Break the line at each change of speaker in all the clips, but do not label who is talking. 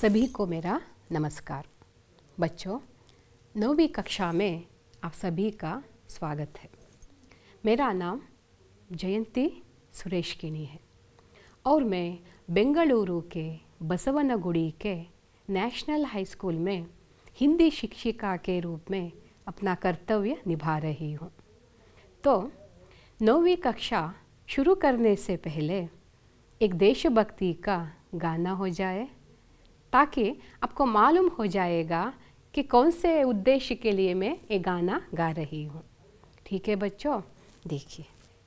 सभी को मेरा नमस्कार बच्चों नौवीं कक्षा में आप सभी का स्वागत है मेरा नाम जयंती सुरेश किनी है और मैं बेंगलुरु के बसवनगुड़ी के नेशनल हाई स्कूल में हिंदी शिक्षिका के रूप में अपना कर्तव्य निभा रही हूँ तो नौवीं कक्षा शुरू करने से पहले एक देशभक्ति का गाना हो जाए ताकि आपको मालूम हो जाएगा कि कौन से उद्देश्य के लिए मैं ये गाना गा रही हूँ ठीक है बच्चों देखिए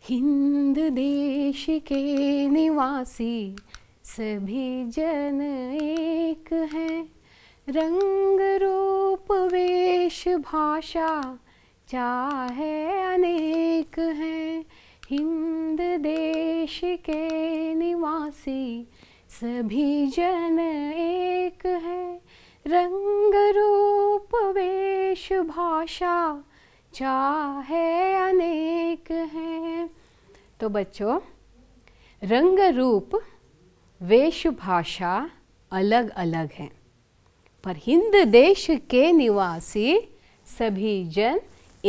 हिंद देश के निवासी सभी जन एक हैं रंग रूप वेश भाषा चाहे अनेक हैं हिंद देश के निवासी सभी जन एक है रंग रूप वेश भाषा चाहे अनेक है तो बच्चों रंग रूप वेश भाषा अलग अलग है पर हिंद देश के निवासी सभी जन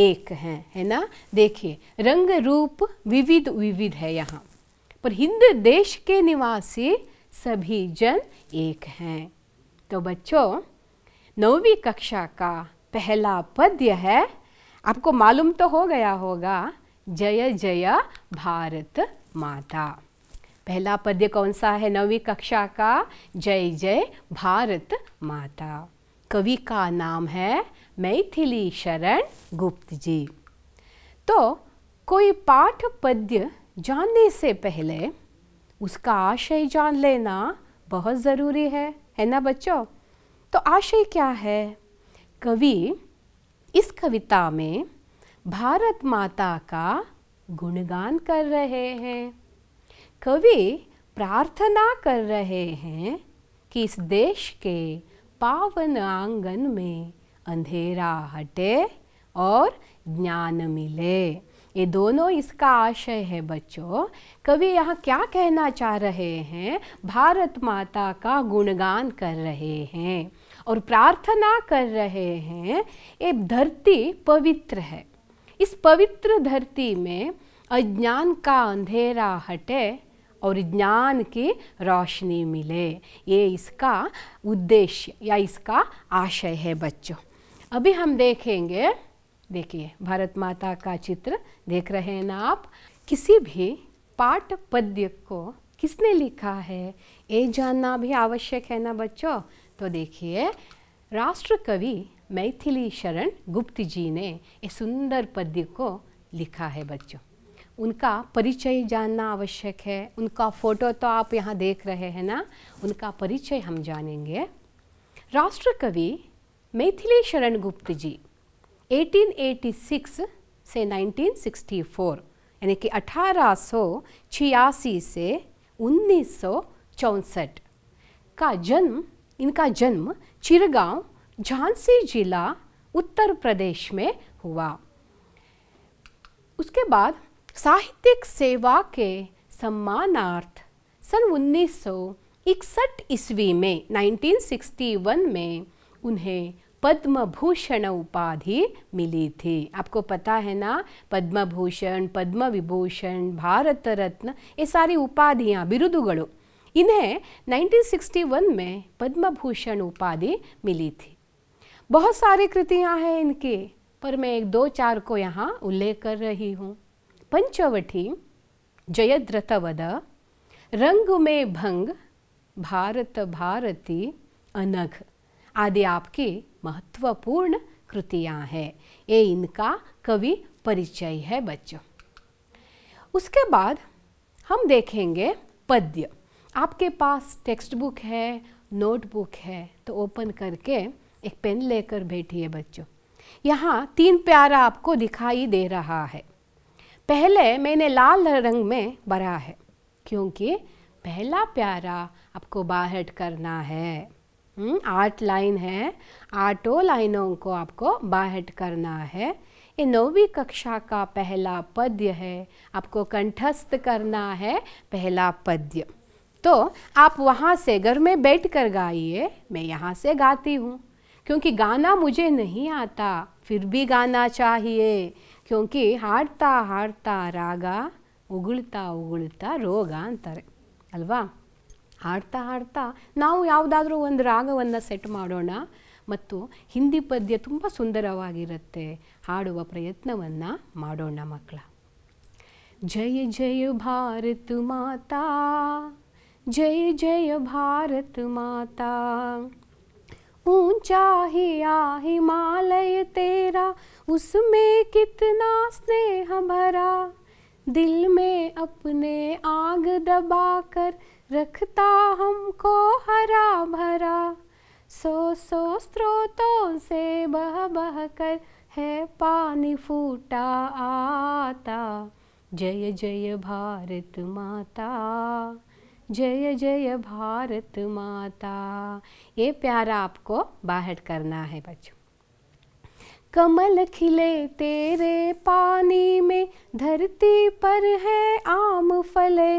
एक हैं है ना देखिए रंग रूप विविध विविध है यहाँ पर हिंद देश के निवासी सभी जन एक हैं तो बच्चों नौवीं कक्षा का पहला पद्य है आपको मालूम तो हो गया होगा जय जय भारत माता पहला पद्य कौन सा है नवी कक्षा का जय जय भारत माता कवि का नाम है मैथिली शरण गुप्त जी तो कोई पाठ पद्य जानने से पहले उसका आशय जान लेना बहुत ज़रूरी है है ना बच्चों तो आशय क्या है कवि इस कविता में भारत माता का गुणगान कर रहे हैं कवि प्रार्थना कर रहे हैं कि इस देश के पावन आंगन में अंधेरा हटे और ज्ञान मिले ये दोनों इसका आशय है बच्चों कवि यहाँ क्या कहना चाह रहे हैं भारत माता का गुणगान कर रहे हैं और प्रार्थना कर रहे हैं ये धरती पवित्र है इस पवित्र धरती में अज्ञान का अंधेरा हटे और ज्ञान की रोशनी मिले ये इसका उद्देश्य या इसका आशय है बच्चों अभी हम देखेंगे देखिए भारत माता का चित्र देख रहे हैं ना आप किसी भी पाठ पद्य को किसने लिखा है ये जानना भी आवश्यक है ना बच्चों तो देखिए राष्ट्र कवि मैथिली शरण गुप्त जी ने ये सुंदर पद्य को लिखा है बच्चों उनका परिचय जानना आवश्यक है उनका फोटो तो आप यहाँ देख रहे हैं ना उनका परिचय हम जानेंगे राष्ट्र कवि मैथिली शरण गुप्त जी 1886 से 1964 यानी कि अठारह से उन्नीस का जन्म इनका जन्म चिरगांव झांसी जिला उत्तर प्रदेश में हुआ उसके बाद साहित्यिक सेवा के सम्मानार्थ सन 1961 ईस्वी में 1961 में उन्हें पद्म भूषण उपाधि मिली थी आपको पता है ना पद्म भूषण पद्म विभूषण भारत रत्न ये सारी उपाधियाँ बिरुदुगड़ो इन्हें 1961 में पद्म भूषण उपाधि मिली थी बहुत सारी कृतियाँ हैं इनके पर मैं एक दो चार को यहाँ उल्लेख कर रही हूँ पंचवटी जयद्रथवद रंग में भंग भारत भारती अनघ आदि आपकी महत्वपूर्ण कृतियाँ हैं ये इनका कवि परिचय है बच्चों उसके बाद हम देखेंगे पद्य आपके पास टेक्स्ट बुक है नोटबुक है तो ओपन करके एक पेन लेकर बैठिए बच्चों यहाँ तीन प्यारा आपको दिखाई दे रहा है पहले मैंने लाल रंग में भरा है क्योंकि पहला प्यारा आपको बाहर करना है हम्म, आठ लाइन है आठों लाइनों को आपको बाहट करना है ये नौवीं कक्षा का पहला पद्य है आपको कंठस्थ करना है पहला पद्य तो आप वहाँ से घर में बैठ कर गाइए मैं यहाँ से गाती हूँ क्योंकि गाना मुझे नहीं आता फिर भी गाना चाहिए क्योंकि हारता हारता रागा उगुलता उगुलता अंतर अलवा ಹಾಡ್ತಾ ಹಾಡ್ತಾ ನಾವು ಯಾವುದಾದ್ರೂ ಒಂದು ರಾಗವನ್ನು ಸೆಟ್ ಮಾಡೋಣ ಮತ್ತು ಹಿಂದಿ ಪದ್ಯ ತುಂಬ ಸುಂದರವಾಗಿರುತ್ತೆ ಹಾಡುವ ಪ್ರಯತ್ನವನ್ನು ಮಾಡೋಣ ಮಕ್ಕಳ ಜಯ ಜಯ ಭಾರತ ಮಾತಾ ಜಯ ಜಯ ಭಾರತ ಮಾತಾ ऊंचा हिया हिमालय तेरा उसमें कितना स्नेह भरा दिल में अपने आग दबाकर रखता हमको हरा भरा सो सो स्रोतों से बह बह कर है पानी फूटा आता जय जय भारत माता जय जय भारत माता ये प्यारा आपको बाहर करना है बच्चों कमल खिले तेरे पानी में धरती पर है आम फले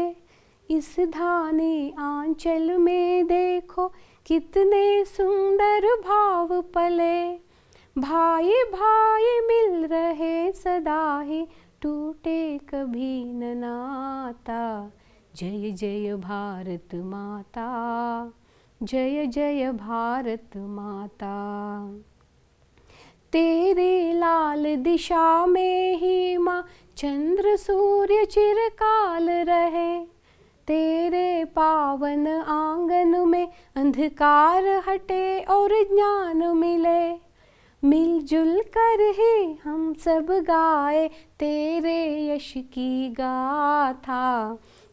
इस धाने आंचल में देखो कितने सुंदर भाव पले भाई भाई मिल रहे सदा ही टूटे कभी न नाता जय जय भारत माता जय जय भारत माता तेरे लाल दिशा में ही माँ चंद्र सूर्य चिरकाल रहे तेरे पावन आंगन में अंधकार हटे और ज्ञान मिले मिलजुल कर ही हम सब गाए तेरे यश की गाथा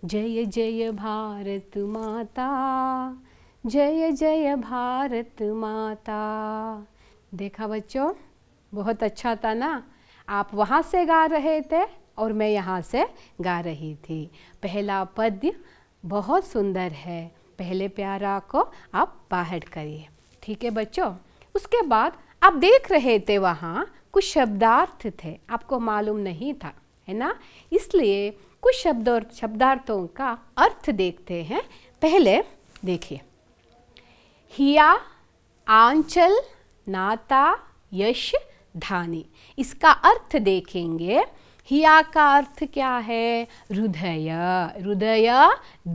जय जय भारत माता जय जय भारत माता देखा बच्चों बहुत अच्छा था ना आप वहाँ से गा रहे थे और मैं यहाँ से गा रही थी पहला पद्य बहुत सुंदर है पहले प्यारा को आप बाहर करिए ठीक है बच्चों उसके बाद आप देख रहे थे वहाँ कुछ शब्दार्थ थे आपको मालूम नहीं था है ना इसलिए कुछ शब्द और शब्दार्थों का अर्थ देखते हैं पहले देखिए हिया आंचल नाता यश धानी इसका अर्थ देखेंगे हिया का अर्थ क्या है हृदय हृदय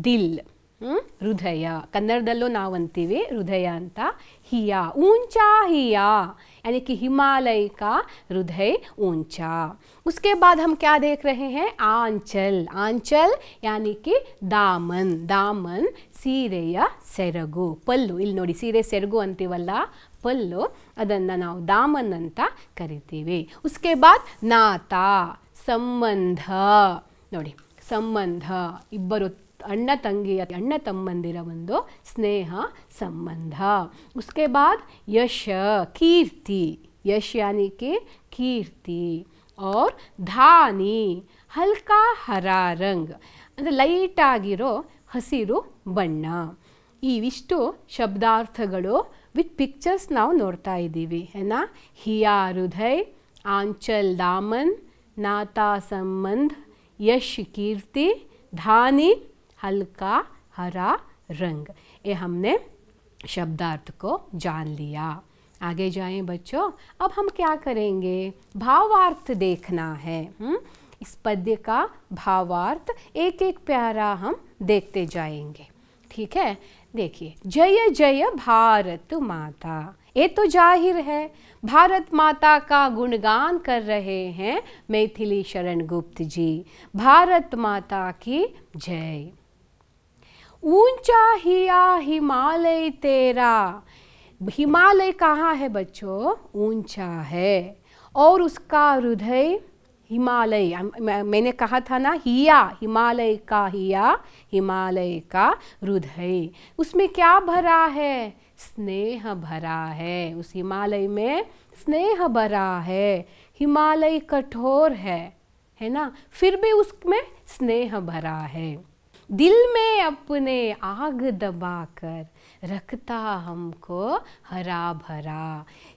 दिल हम्म? हृदय कन्डदलो ना अंतीवी हृदय अंत हिया ऊंचा हिया यानी कि हिमालय का हृदय ऊंचा उसके बाद हम क्या देख रहे हैं आंचल आंचल यानी कि दामन दामन सीरेय सेरगु पल्लू इल नोड़ी सीरे सेरगु अंतीवल पल्लू अदान ना दामन अंत करती उसके बाद नाता ಸಂಬಂಧ ನೋಡಿ ಸಂಬಂಧ ಇಬ್ಬರು ಅಣ್ಣ ತಂಗಿಯ ಅಣ್ಣ ತಮ್ಮಂದಿರ ಒಂದು ಸ್ನೇಹ ಸಂಬಂಧ ಉಸ್ಕೆ ಬಾದ್ ಯಶ ಕೀರ್ತಿ ಯಶ್ ಯಾನಿಕೆ ಕೀರ್ತಿ ಔರ್ ಧಾನಿ ಹಲ್ಕಾ ಹರಾರಂಗ್ ಅಂದರೆ ಲೈಟಾಗಿರೋ ಹಸಿರು ಬಣ್ಣ ಇವಿಷ್ಟು ಶಬ್ದಾರ್ಥಗಳು ವಿತ್ ಪಿಕ್ಚರ್ಸ್ ನಾವು ನೋಡ್ತಾ ಇದ್ದೀವಿ ಏನಾ ಹಿಯಾ ಹೃದಯ್ ಆಂಚಲ್ ದಾಮನ್ नाता संबंध यश कीर्ति धानी हल्का हरा रंग ये हमने शब्दार्थ को जान लिया आगे जाएं बच्चों अब हम क्या करेंगे भावार्थ देखना है हुँ? हम्म? इस पद्य का भावार्थ एक एक प्यारा हम देखते जाएंगे ठीक है देखिए जय जय भारत माता ये तो जाहिर है भारत माता का गुणगान कर रहे हैं मैथिली शरण गुप्त जी भारत माता की जय ऊंचा हिया हिमालय तेरा हिमालय कहाँ है बच्चों ऊंचा है और उसका हृदय हिमालय मैंने कहा था ना हिया हिमालय का हिया हिमालय का हृदय उसमें क्या भरा है स्नेह भरा है उस हिमालय में स्नेह भरा है हिमालय कठोर है है ना फिर भी उसमें स्नेह भरा है दिल में अपने आग दबा कर रखता हमको हरा भरा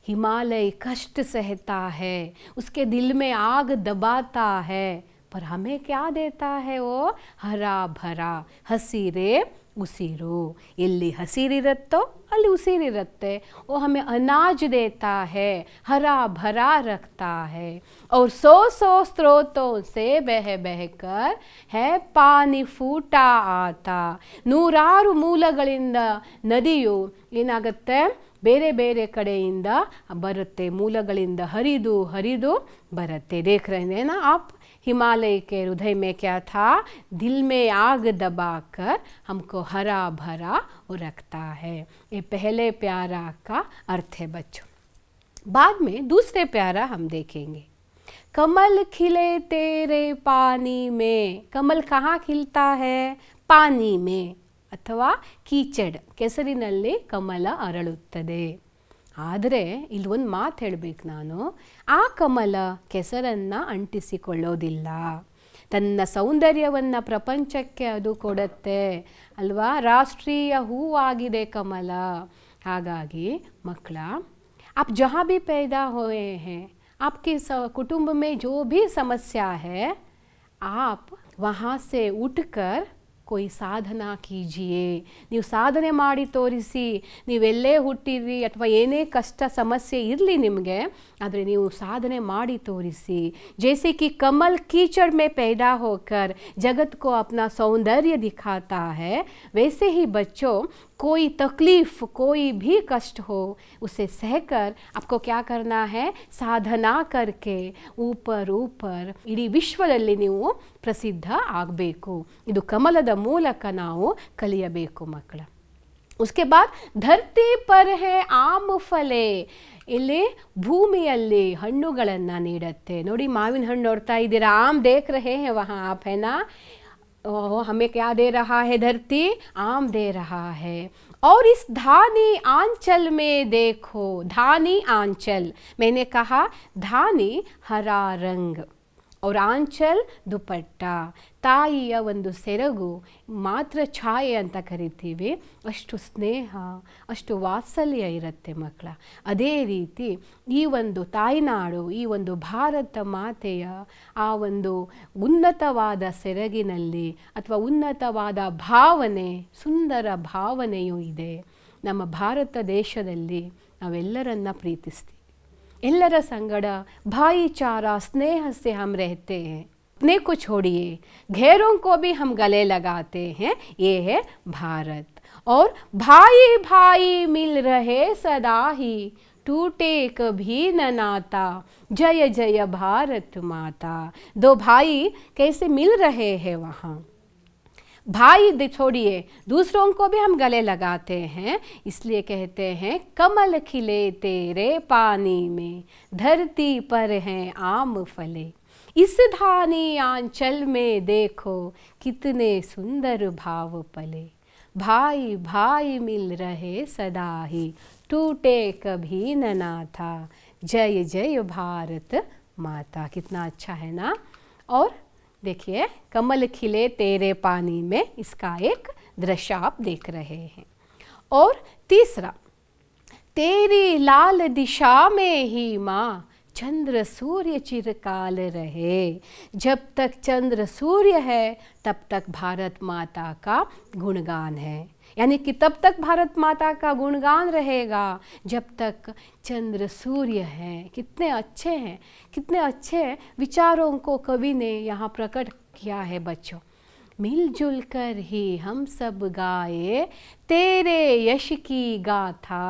हिमालय कष्ट सहता है उसके दिल में आग दबाता है पर हमें क्या देता है वो हरा भरा हसीरे ಉಸಿರು ಎಲ್ಲಿ ಹಸಿರಿರುತ್ತೋ ಅಲ್ಲಿ ಉಸಿರಿರುತ್ತೆ ಓ ಹಮೆ ಅನಾಜ್ ದೇತಾ ಹೇ ಹರಾ ಭರಾ ರಕ್ತಾ ಹೇ और ಸೋ सौ स्रोतों से बह बहकर है ಪಾನಿ फूटा ಆತ ನೂರಾರು ಮೂಲಗಳಿಂದ ನದಿಯು ಏನಾಗುತ್ತೆ ಬೇರೆ ಬೇರೆ ಕಡೆಯಿಂದ ಬರುತ್ತೆ ಮೂಲಗಳಿಂದ ಹರಿದು ಹರಿದು ಬರುತ್ತೆ ನಾ ಆಪ್ हिमालय के हृदय में क्या था दिल में आग दबाकर हमको हरा भरा रखता है ये पहले प्यारा का अर्थ है बच्चों बाद में दूसरे प्यारा हम देखेंगे कमल खिले तेरे पानी में कमल कहाँ खिलता है पानी में अथवा कीचड़ केसरी नल्ले कमल अरलुत्तदे ಆದರೆ ಇಲ್ಲಿ ಒಂದು ಮಾತು ಹೇಳಬೇಕು ನಾನು ಆ ಕಮಲ ಕೆಸರನ್ನು ಅಂಟಿಸಿಕೊಳ್ಳೋದಿಲ್ಲ ತನ್ನ ಸೌಂದರ್ಯವನ್ನು ಪ್ರಪಂಚಕ್ಕೆ ಅದು ಕೊಡತ್ತೆ ಅಲ್ವಾ ರಾಷ್ಟ್ರೀಯ ಹೂವಾಗಿದೆ ಕಮಲ ಹಾಗಾಗಿ ಮಕ್ಕಳ ಆಪ್ ಜಹಾ भी ಪೈದಾ हुए हैं आपके कुटुंब में जो भी समस्या है आप ಉಟ್ಕರ್ से उठकर कोई साधना कीजिए ನೀವು ಸಾಧನೆ ಮಾಡಿ ತೋರಿಸಿ ನೀವು ಎಲ್ಲೆ ಹುಟ್ಟಿರಿ ಅಥವಾ ಏನೇ ಕಷ್ಟ ಸಮಸ್ಯೆ ಇರ್ಲಿ ನಿಮಗೆ ಆದರೆ ನೀವು ಸಾಧನೆ ಮಾಡಿ ತೋರಿಸಿ ಝೇಸಿ ಕಿ ಕಮಲ کیچڑ میں پیدا ہو کر जगत को अपना सौंदर्य दिखाता है वैसे ही बच्चों કોઈ તકલીફ કોઈ ભી કષ્ટ હો ઉસે સહકર આપકો ક્યા કરના હે સાધના કરકે ઉપર ઉપર ઇડી વિશ્વલે નીઉ પ્રસિદ્ધ આગબેકુ ઇદુ કમલદ મૂલક નાઉ કલિય બેકુ મકલા ઉસ્કે બાદ ધરતી પર હે આમ ફલે ઇલે ભૂમીયલ્લે હણુગલના નીડતે નોડી માવિન હણુ ઓરતા ઇદિ રામ દેખ રહે હે વહા આપ હે ના ओ, हमें क्या दे रहा है धरती आम दे रहा है और इस धानी आंचल में देखो धानी आंचल मैंने कहा धानी हरा रंग ಅವರ ಆಂಚಲ್ ದುಪಟ್ಟ ತಾಯಿಯ ಒಂದು ಸೆರಗು ಮಾತ್ರ ಛಾಯೆ ಅಂತ ಕರಿತೀವಿ ಅಷ್ಟು ಸ್ನೇಹ ಅಷ್ಟು ವಾತ್ಸಲ್ಯ ಇರುತ್ತೆ ಮಕ್ಕಳ ಅದೇ ರೀತಿ ಈ ಒಂದು ತಾಯ್ನಾಡು ಈ ಒಂದು ಭಾರತ ಮಾತೆಯ ಆ ಒಂದು ಉನ್ನತವಾದ ಸೆರಗಿನಲ್ಲಿ ಅಥವಾ ಉನ್ನತವಾದ ಭಾವನೆ ಸುಂದರ ಭಾವನೆಯೂ ಇದೆ ನಮ್ಮ ಭಾರತ ದೇಶದಲ್ಲಿ ನಾವೆಲ್ಲರನ್ನ ಪ್ರೀತಿಸ್ತೀವಿ ಎಲ್ಲರ संगड ಭಾಯಿಚಾರ स्नेह से हम रहते हैं अपने को छोड़िए घेरों को भी हम गले लगाते हैं ये है भारत और भाई भाई मिल रहे सदा ही टूटे कभी न नाता जय जय भारत माता दो भाई कैसे मिल रहे हैं वहाँ भाई छोड़िए दूसरों को भी हम गले लगाते हैं इसलिए कहते हैं कमल खिले तेरे पानी में धरती पर हैं आम फले इस धानी आंचल में देखो कितने सुंदर भाव पले भाई भाई मिल रहे सदा ही टूटे कभी न ना था जय जय भारत माता कितना अच्छा है ना और देखिए कमल खिले तेरे पानी में इसका एक दृश्य आप देख रहे हैं और तीसरा तेरी लाल दिशा में ही माँ चंद्र सूर्य चिरकाल रहे जब तक चंद्र सूर्य है तब तक भारत माता का गुणगान है यानी कि तब तक भारत माता का गुणगान रहेगा जब तक चंद्र सूर्य है कितने अच्छे हैं कितने अच्छे विचारों को कवि ने यहाँ प्रकट किया है बच्चों मिलजुल कर ही हम सब गाए तेरे यश की गाथा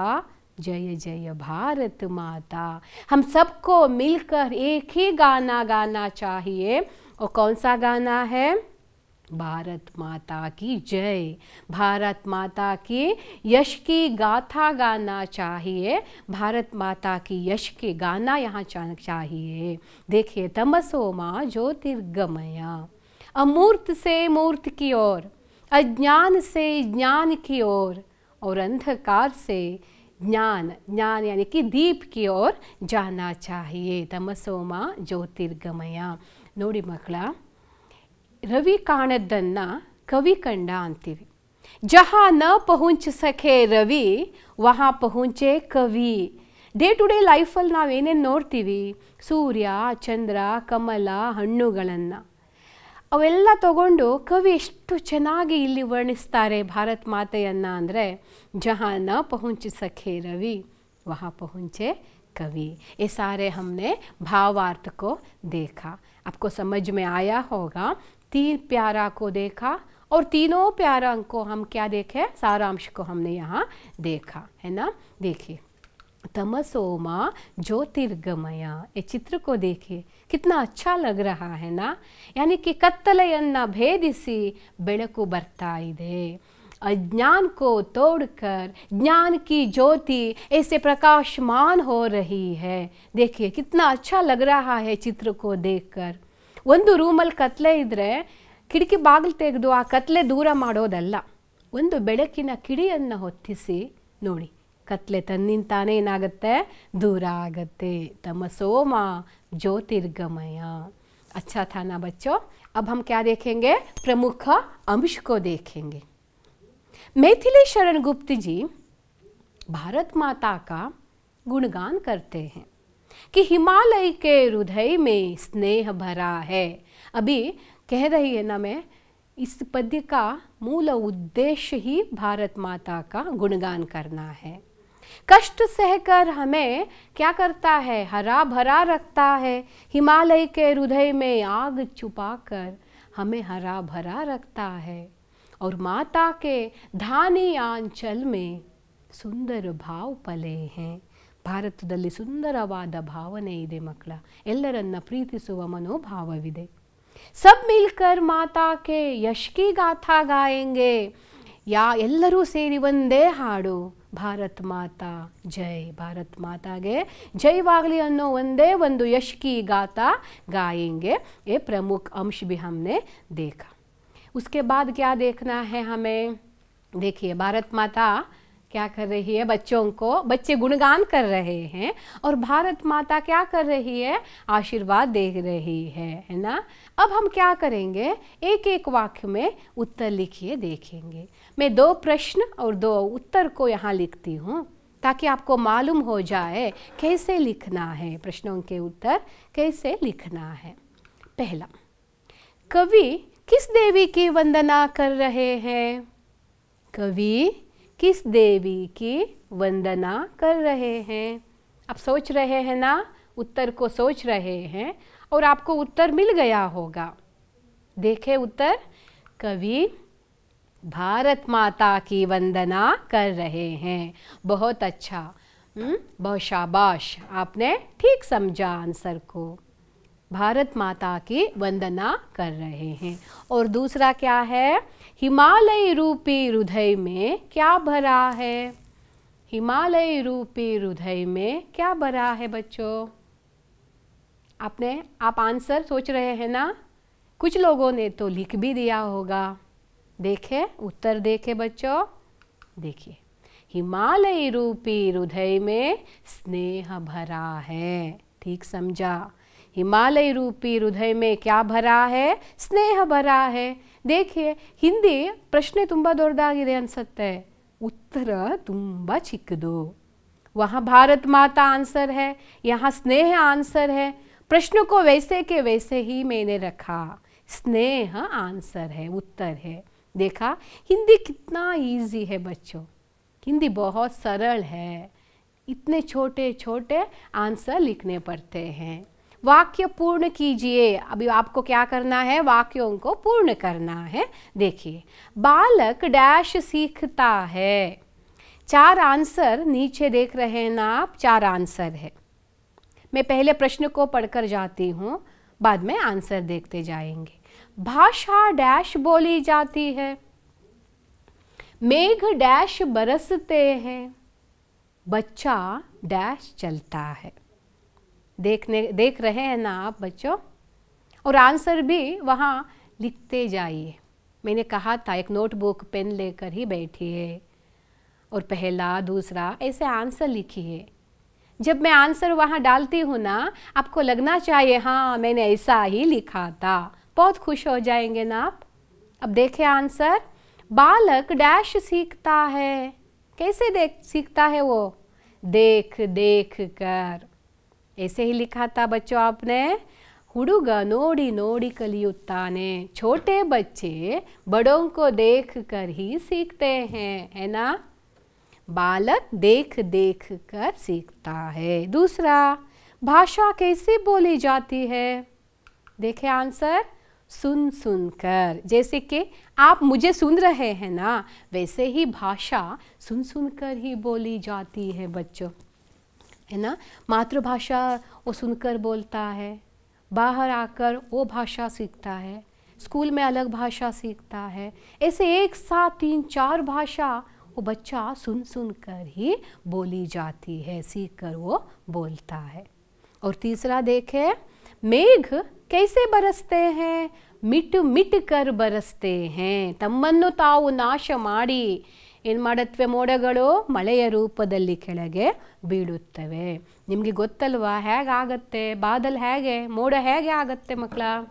जय जय भारत माता हम सबको मिलकर एक ही गाना गाना चाहिए और कौन सा गाना है भारत माता की जय भारत माता के यश की गाथा गाना चाहिए भारत माता की यश के गाना यहाँ चाहिए देखिए तमसो माँ ज्योतिर्गमया अमूर्त से मूर्त की ओर अज्ञान से ज्ञान की ओर और अंधकार से ज्ञान ज्ञान यानी कि दीप की ओर जाना चाहिए तमसो माँ ज्योतिर्गमया नोड़ी मकड़ा रवी काणद्दन्ना कविकंडा ಅಂತೀವಿ ಜಹಾ ನ ಪಹೋಂಚ್ ಸಖೇ ರವಿ ವಹಾ ಪಹೋಂಚೆ ಕವಿ ಡೇ ಟುಡೇ ಲೈಫ್ ಅಲ್ಲಿ ನಾವು 얘는 ನೋರ್ತೀವಿ ಸೂರ್ಯ ಚಂದ್ರ ಕಮಲ ಹಣ್ಣುಗಳನ್ನ ಅವೆಲ್ಲ ತಗೊಂಡ ಕವಿ ಇಷ್ಟು ಚೆನ್ನಾಗಿ ಇಲ್ಲಿ ವರ್ಣಿಸ್ತಾರೆ ಭಾರತ ಮಾತೆಯನ್ನ ಅಂದ್ರೆ ಜಹಾ ನ ಪಹೋಂಚ್ ಸಖೇ ರವಿ ವಹಾ ಪಹೋಂಚೆ ಕವಿ ಈ سارے ہم نے ಭಾವಾರ್ಥ کو دیکھا आपको समझ में आया होगा तीन प्यारा को देखा और तीनों प्यारा को हम क्या देखे सारांश को हमने यहाँ देखा है ना देखिए तमसोमा ज्योतिर्गमया ये चित्र को देखिए कितना अच्छा लग रहा है ना यानी कि ಕತ್ತಲೆಯನ್ನು भेदिसी बेड़कू बरता दे अज्ञान को तोड़कर ज्ञान की ज्योति ऐसे प्रकाशमान हो रही है देखिए कितना अच्छा लग रहा है चित्र को देखकर ಒಂದು ರೂಮಲ್ಲಿ ಕತ್ಲೆ ಇದ್ದರೆ ಕಿಟಕಿ ಬಾಗಿಲು ತೆಗೆದು ಆ ಕತ್ಲೆ ದೂರ ಮಾಡೋದಲ್ಲ ಒಂದು ಬೆಳಕಿನ ಕಿಡಿಯನ್ನು ಹೊತ್ತಿಸಿ ನೋಡಿ ಕತ್ಲೆ ತನ್ನಿಂದ ತಾನೇ ಏನಾಗುತ್ತೆ ದೂರ ಆಗತ್ತೆ ತಮ್ಮ ಸೋಮ ಜ್ಯೋತಿರ್ಗಮಯ ಅಚ್ಚಾ था ಬಚ್ಚೋ ಅಬ್ अब ಕ್ಯಾ ದೇಖೆಂಗೆ ಪ್ರಮುಖ ಅಂಶಕೋ अंश को देखेंगे मैथिली शरण गुप्त जी भारत माता कि हिमालय के हृदय में स्नेह भरा है अभी कह रही है ना मैं इस पद्य का मूल उद्देश्य ही भारत माता का गुणगान करना है कष्ट सहकर हमें क्या करता है हरा भरा रखता है हिमालय के हृदय में आग छुपाकर हमें हरा भरा रखता है और माता के धानी आंचल में सुंदर भाव पले हैं ಭಾರತದಲ್ಲಿ ಸುಂದರವಾದ ಭಾವನೆ ಇದೆ ಮಕ್ಕಳ ಎಲ್ಲರನ್ನ ಪ್ರೀತಿಸುವ ಮನೋಭಾವವಿದೆ ಸಬ್ ಮಿಲ್ಕರ್ ಮಾತಾಕೆ ಯಶ್ಕಿ ಗಾಥಾ ಗಾಯಂಗೆ ಯಾ ಎಲ್ಲರೂ ಸೇರಿ ಒಂದೇ ಹಾಡು ಭಾರತ್ ಮಾತಾ ಜೈ ಭಾರತ್ ಮಾತಾಗೆ ಜೈವಾಗಲಿ ಅನ್ನೋ ಒಂದೇ ಒಂದು ಯಶ್ಕಿ ಗಾಥಾ ಗಾಯಂಗೆ ಎ ಪ್ರಮುಖ ಅಂಶ ಬಿ ಹಮ್ನೆ ದೇಖ ಉಸ್ಕೆ बाद क्या देखना है हमें देखिए भारत ಮಾತಾ क्या कर रही है बच्चों को बच्चे गुणगान कर रहे हैं और भारत माता क्या कर रही है आशीर्वाद दे रही है है ना अब हम क्या करेंगे एक एक वाक्य में उत्तर लिखिए देखेंगे मैं दो प्रश्न और दो उत्तर को यहाँ लिखती हूँ ताकि आपको मालूम हो जाए कैसे लिखना है प्रश्नों के उत्तर कैसे लिखना है पहला कवि किस देवी की वंदना कर रहे हैं कवि किस देवी की वंदना कर रहे हैं आप सोच रहे हैं ना उत्तर को सोच रहे हैं और आपको उत्तर मिल गया होगा देखे उत्तर कवि भारत माता की वंदना कर रहे हैं बहुत अच्छा हम्म, बहुत शाबाश आपने ठीक समझा आंसर को भारत माता की वंदना कर रहे हैं और दूसरा क्या है हिमालय रूपी हृदय में क्या भरा है हिमालय रूपी हृदय में क्या भरा है बच्चों आपने आप आंसर सोच रहे हैं ना कुछ लोगों ने तो लिख भी दिया होगा देखे उत्तर देखे बच्चों देखिए हिमालय रूपी हृदय में स्नेह भरा है ठीक समझा हिमालय रूपी हृदय में क्या भरा है स्नेह भरा है देखिए हिंदी ಪ್ರಶ್ನೆ तुम दौड़दे अन्सत उत्तर ತುಂಬ चिखदो वहाँ भारत माता आंसर है यहाँ स्नेह आंसर है प्रश्न को वैसे के वैसे ही मैंने रखा स्नेह आंसर है उत्तर है देखा हिंदी कितना इजी है बच्चों हिंदी बहुत सरल है इतने छोटे छोटे आंसर लिखने पड़ते हैं वाक्य पूर्ण कीजिए अभी आपको क्या करना है वाक्यों को पूर्ण करना है देखिए बालक डैश सीखता है चार आंसर नीचे देख रहे हैं ना आप चार आंसर है मैं पहले प्रश्न को पढ़कर जाती हूँ बाद में आंसर देखते जाएंगे भाषा डैश बोली जाती है मेघ डैश बरसते हैं बच्चा डैश चलता है देखने देख रहे हैं ना आप बच्चों और आंसर भी वहाँ लिखते जाइए मैंने कहा था एक नोटबुक पेन लेकर ही बैठिए और पहला दूसरा ऐसे आंसर लिखिए जब मैं आंसर वहाँ डालती हूँ ना आपको लगना चाहिए हाँ मैंने ऐसा ही लिखा था बहुत खुश हो जाएंगे ना आप अब देखें आंसर बालक डैश सीखता है कैसे देख सीखता है वो देख देख कर ऐसे ही लिखा था बच्चों आपने ಹುಡುಗ नोड़ी ನೋಡಿ ಕಲಿಯುತ್ತಾನೆ छोटे बच्चे बड़ों को देख कर ही सीखते हैं है ना बालक देख देख कर सीखता है दूसरा भाषा कैसे बोली जाती है देखे आंसर सुन सुन कर जैसे कि आप मुझे सुन रहे हैं ना वैसे ही भाषा सुन सुन कर ही बोली जाती है बच्चों है ना मातृभाषा वो सुनकर बोलता है बाहर आकर वो भाषा सीखता है स्कूल में अलग भाषा सीखता है ऐसे एक साथ तीन चार भाषा वो बच्चा सुन सुन कर ही बोली जाती है सीख कर वो बोलता है और तीसरा देखें मेघ कैसे बरसते हैं मिट मिट कर बरसते हैं तम्मन्नु नाश माड़ी ಏನು मोड़ मल रूप बीड़े निम्हे ಬೀಳುತ್ತವೆ ನಿಮಗೆ बदल हे मोड़ हे आगते ಹೇಗೆ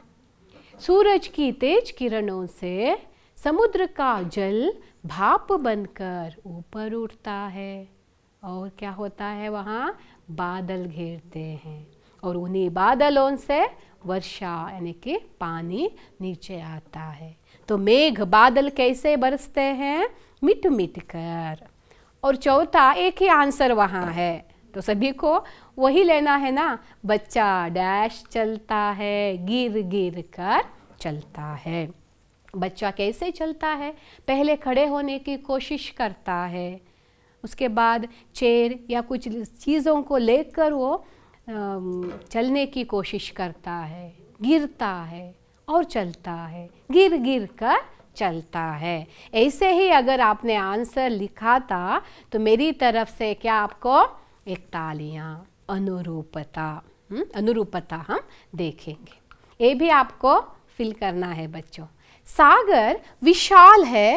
सूरज की तेज किरणों से समुद्र का जल भाप बनकर ऊपर उठता है और क्या होता है वहाँ बादल घेरते हैं और उन्हीं बादलों से वर्षा यानी कि पानी नीचे आता है तो मेघ बादल कैसे बरसते हैं मिट मिट कर और चौथा एक ही आंसर वहाँ है तो सभी को वही लेना है ना बच्चा डैश चलता है गिर गिर कर चलता है बच्चा कैसे चलता है पहले खड़े होने की कोशिश करता है उसके बाद चेयर या कुछ चीज़ों को लेकर वो चलने की कोशिश करता है गिरता है और चलता है गिर गिर कर चलता है ऐसे ही अगर आपने आंसर लिखा था तो मेरी तरफ से क्या आपको एक तालियाँ अनुरूपता हम्म, अनुरूपता हम देखेंगे ये भी आपको फिल करना है बच्चों सागर विशाल है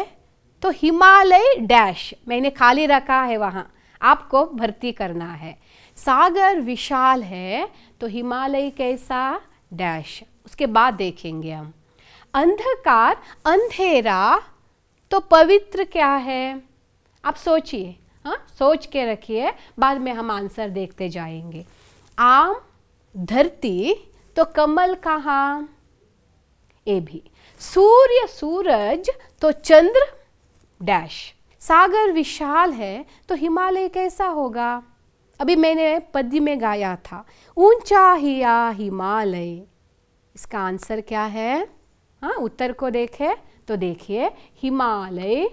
तो हिमालय डैश मैंने खाली रखा है वहाँ आपको भर्ती करना है सागर विशाल है तो हिमालय कैसा डैश उसके बाद देखेंगे हम अंधकार अंधेरा तो पवित्र क्या है आप सोचिए हाँ सोच के रखिए बाद में हम आंसर देखते जाएंगे आम धरती तो कमल कहाँ ए भी सूर्य सूरज तो चंद्र डैश सागर विशाल है तो हिमालय कैसा होगा अभी मैंने पद्य में गाया था ऊंचा आ हिमालय इसका आंसर क्या है हाँ उत्तर को देखे तो देखिए हिमालय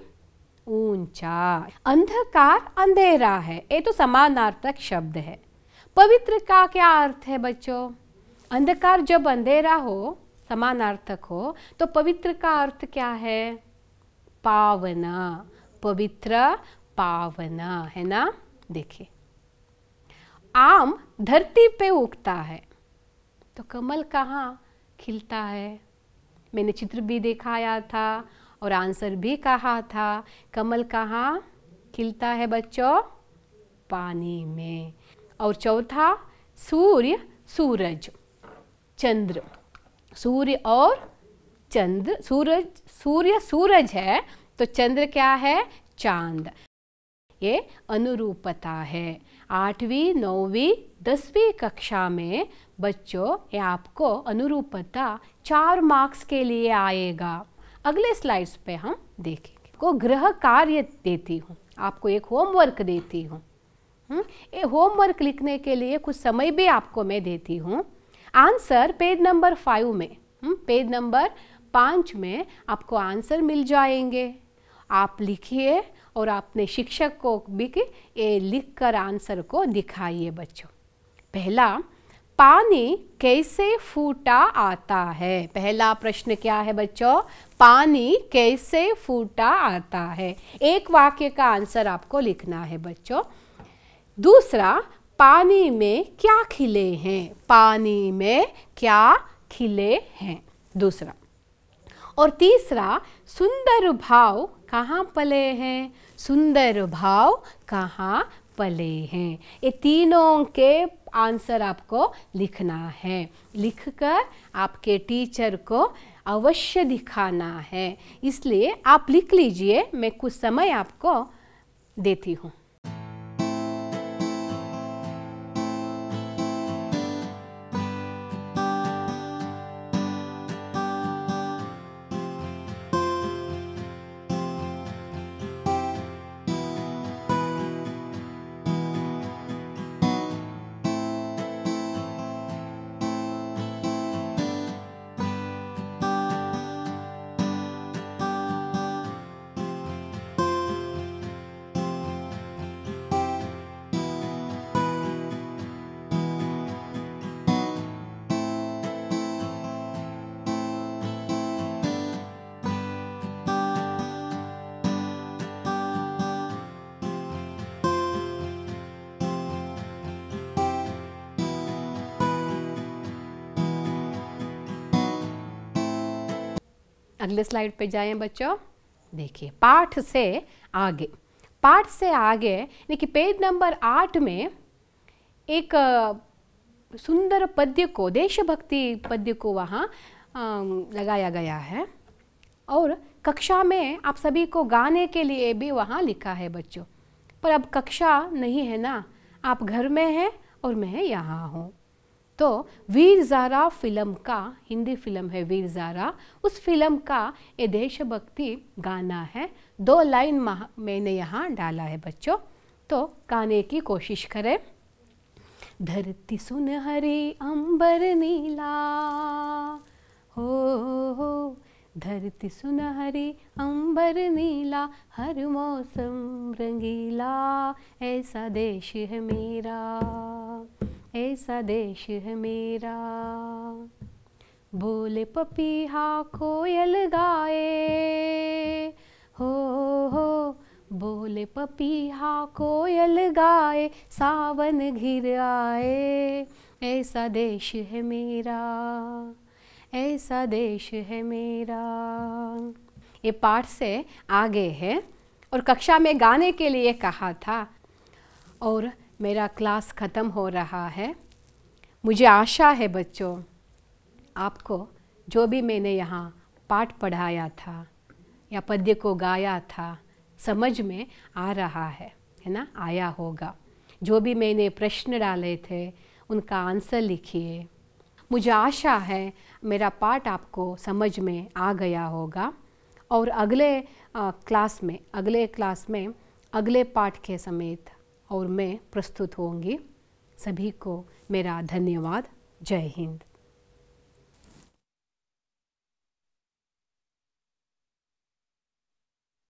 ऊंचा अंधकार अंधेरा है ये तो समानार्थक शब्द है पवित्र का क्या अर्थ है बच्चों अंधकार जब अंधेरा हो समानार्थक हो तो पवित्र का अर्थ क्या है पावना पवित्र पावना है ना देखिए आम धरती पे उगता है तो कमल कहाँ खिलता है मैंने चित्र भी दिखाया था और आंसर भी कहा था कमल कहाँ खिलता है बच्चों पानी में और चौथा सूर्य सूरज चंद्र सूर्य और चंद्र सूरज सूर्य सूरज है तो चंद्र क्या है चांद ये अनुरूपता है आठवीं नौवीं दसवीं कक्षा में बच्चों ये आपको अनुरूपता चार मार्क्स के लिए आएगा अगले स्लाइड्स पे हम देखेंगे को गृह कार्य देती हूँ आपको एक होमवर्क देती हूँ हम्म, ये होमवर्क लिखने के लिए कुछ समय भी आपको मैं देती हूँ आंसर पेज नंबर फाइव में हम्म, पेज नंबर पाँच में आपको आंसर मिल जाएंगे आप लिखिए और अपने शिक्षक को भी ये लिख कर आंसर को दिखाइए बच्चों पहला पानी कैसे फूटा आता है पहला प्रश्न क्या है बच्चों पानी कैसे फूटा आता है एक वाक्य का आंसर आपको लिखना है बच्चों दूसरा पानी में क्या खिले हैं पानी में क्या खिले हैं दूसरा और तीसरा सुंदर भाव कहाँ पले हैं सुंदर भाव कहाँ पले हैं ये तीनों के आंसर आपको लिखना है लिखकर आपके टीचर को अवश्य दिखाना है इसलिए आप लिख लीजिए मैं कुछ समय आपको देती हूँ अगले स्लाइड पे जाएं बच्चों देखिए पाठ से आगे पाठ से आगे यानी कि पेज नंबर आठ में एक सुंदर पद्य को देशभक्ति पद्य को वहाँ लगाया गया है और कक्षा में आप सभी को गाने के लिए भी वहाँ लिखा है बच्चों पर अब कक्षा नहीं है ना आप घर में हैं और मैं यहाँ हूँ तो वीर ज़ारा फिल्म का हिंदी फिल्म है वीर ज़ारा उस फिल्म का ये देशभक्ति गाना है दो लाइन मैंने यहाँ डाला है बच्चों तो गाने की कोशिश करें धरती सुन अंबर नीला हो, हो धरती सुनहरी अंबर नीला हर मौसम रंगीला ऐसा देश है मेरा ऐसा देश है मेरा बोले पपीहा कोयल गाए हो हो बोले पपीहा कोयल गाए सावन घिर आए ऐसा देश है मेरा ऐसा देश है मेरा ये पाठ से आगे है और कक्षा में गाने के लिए कहा था और मेरा क्लास ख़त्म हो रहा है मुझे आशा है बच्चों आपको जो भी मैंने यहाँ पाठ पढ़ाया था या पद्य को गाया था समझ में आ रहा है है ना आया होगा जो भी मैंने प्रश्न डाले थे उनका आंसर लिखिए मुझे आशा है मेरा पाठ आपको समझ में आ गया होगा और अगले आ, क्लास में अगले क्लास में अगले पाठ के समेत और मैं प्रस्तुत होंगी सभी को मेरा धन्यवाद जय हिंद